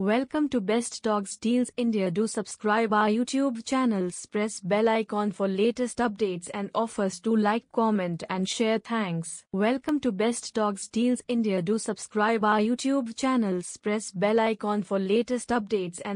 Welcome to Best Dogs Deals India. Do subscribe our YouTube channels, press bell icon for latest updates and offers. Do like, comment and share. Thanks. Welcome to Best Dogs Deals India. Do subscribe our YouTube channels, press bell icon for latest updates and